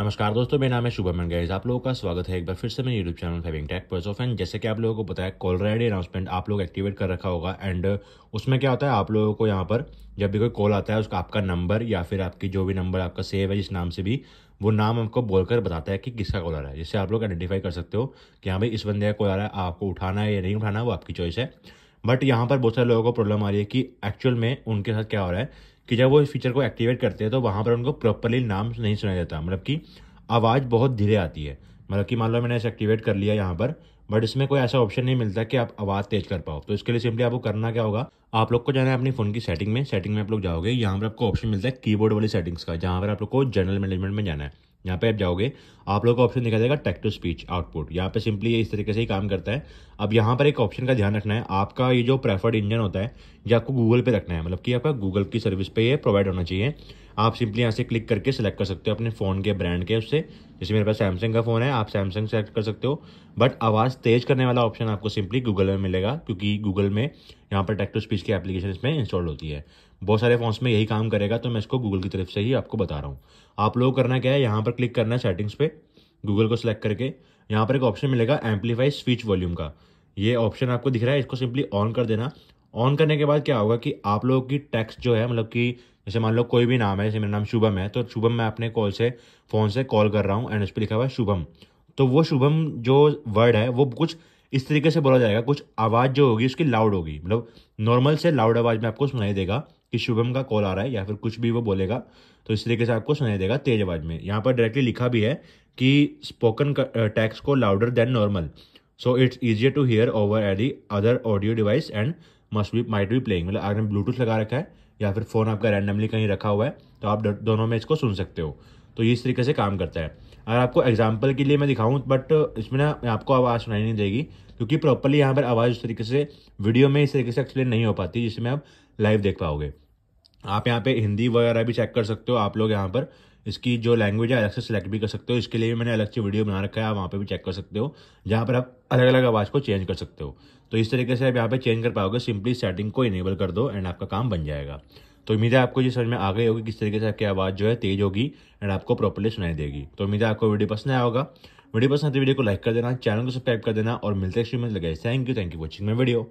नमस्कार दोस्तों मेरा नाम है शुभमन गैज आप लोगों का स्वागत है एक बार फिर से मेरे यूट्यूब चैनल फेविंग टेक पर फैन जैसे कि आप लोगों को बताया कॉल रेडी अनाउंसमेंट आप लोग एक्टिवेट कर रखा होगा एंड उसमें क्या होता है आप लोगों को यहाँ पर जब भी कोई कॉल आता है उसका आपका नंबर या फिर आपकी जो भी नंबर आपका सेव है जिस नाम से भी वो नाम आपको बोलकर बताता है कि किसका कॉल आ रहा है जिससे आप लोग आइडेंटिफाई कर सकते हो कि हाँ भाई इस बंदे का कॉल आ रहा है आपको उठाना है या नहीं उठाना वो आपकी चॉइस है बट यहाँ पर बहुत सारे लोगों को प्रॉब्लम आ रही है कि एक्चुअल में उनके साथ क्या हो रहा है कि जब वो इस फीचर को एक्टिवेट करते हैं तो वहाँ पर उनको प्रॉपरली नाम नहीं सुनाया जाता मतलब कि आवाज़ बहुत धीरे आती है मतलब कि मान लो मैंने इसे एक्टिवेट कर लिया यहाँ पर बट इसमें कोई ऐसा ऑप्शन नहीं मिलता कि आप आवाज़ तेज कर पाओ तो इसके लिए सिंपली आपको करना क्या होगा आप लोग को जाना है अपनी फ़ोन की सेटिंग में सेटिंग में आप लोग जाओगे यहाँ पर आपको ऑप्शन मिलता है कीबोर्ड वाली सेटिंग्स का जहाँ पर आप लोग को जनरल मैनेजमेंट में जाना है यहाँ पे आप जाओगे आप लोगों को ऑप्शन दिखा देगा टेक्ट टू स्पीच आउटपुट यहाँ पे सिंपली ये इस तरीके से ही काम करता है अब यहाँ पर एक ऑप्शन का ध्यान रखना है आपका ये जो प्रेफर्ड इंजन होता है ये आपको गूगल पे रखना है मतलब कि आपका गूगल की सर्विस पे ये प्रोवाइड होना चाहिए आप सिंपली यहाँ से क्लिक करके सेलेक्ट कर सकते हो अपने फ़ोन के ब्रांड के उससे जैसे मेरे पास सैमसंग का फ़ोन है आप सैमसंग सेलेक्ट कर सकते हो बट आवाज़ तेज़ करने वाला ऑप्शन आपको सिंपली गूगल में मिलेगा क्योंकि गूगल में यहाँ पर टेक्टो स्पीच की एप्लीकेशन इसमें इंस्टॉल होती है बहुत सारे फ़ोन्स में यही काम करेगा तो मैं इसको गूगल की तरफ से ही आपको बता रहा हूँ आप लोग करना क्या है यहाँ पर क्लिक करना है सेटिंग्स पे गूगल को सिलेक्ट करके यहाँ पर एक ऑप्शन मिलेगा एम्पलीफाई स्पीच वॉल्यूम का ये ऑप्शन आपको दिख रहा है इसको सिंपली ऑन कर देना ऑन करने के बाद क्या होगा कि आप लोगों की टेक्स्ट जो है मतलब कि जैसे मान लो कोई भी नाम है जैसे मेरा नाम शुभम है तो शुभम मैं अपने कॉल से फ़ोन से कॉल कर रहा हूँ एंड उस पर लिखा हुआ है शुभम तो वो शुभम जो वर्ड है वो कुछ इस तरीके से बोला जाएगा कुछ आवाज़ जो होगी उसकी लाउड होगी मतलब नॉर्मल से लाउड आवाज़ में आपको सुनाई देगा कि शुभम का कॉल आ रहा है या फिर कुछ भी वो बोलेगा तो इस तरीके से आपको सुनाई देगा तेज आवाज़ में यहाँ पर डायरेक्टली लिखा भी है कि स्पोकन टैक्स को louder than normal so it's easier to hear over at the other audio device and must be might भी प्लेइंग मतलब अगर ब्लूटूथ लगा रखा है या फिर फ़ोन आपका रैंडमली कहीं रखा हुआ है तो आप दोनों में इसको सुन सकते हो तो ये इस तरीके से काम करता है अगर आपको एग्जाम्पल के लिए मैं दिखाऊँ बट इसमें ना आपको आवाज़ सुनाई नहीं देगी क्योंकि प्रॉपरली यहाँ पर आवाज़ उस तरीके से वीडियो में इस तरीके से एक्सप्लेन नहीं हो पाती जिसमें आप लाइव देख पाओगे आप यहाँ पे हिंदी वगैरह भी चेक कर सकते हो आप लोग यहाँ पर इसकी जो लैंग्वेज है अलग से सिलेक्ट भी कर सकते हो इसके लिए भी मैंने अलग से वीडियो बना रखा है आप वहाँ पे भी चेक कर सकते हो जहाँ पर आप अलग अलग आवाज़ को चेंज कर सकते हो तो इस तरीके से आप यहाँ पे चेंज कर पाओगे सिंपली सेटिंग को इनेबल कर दो एंड आपका काम बन जाएगा तो उम्मीद है आपको ये समझ में आ गई होगी किस तरीके से आपकी आवाज़ जो है तेज़ होगी एंड आपको प्रॉपरली सुनाई देगी तो उम्मीद है आपको वीडियो पसंद आया होगा वीडियो पसंद है तो वीडियो को लाइक कर देना चैनल को सब्सक्राइब कर देना और मिलते हैं thank you thank you watching my video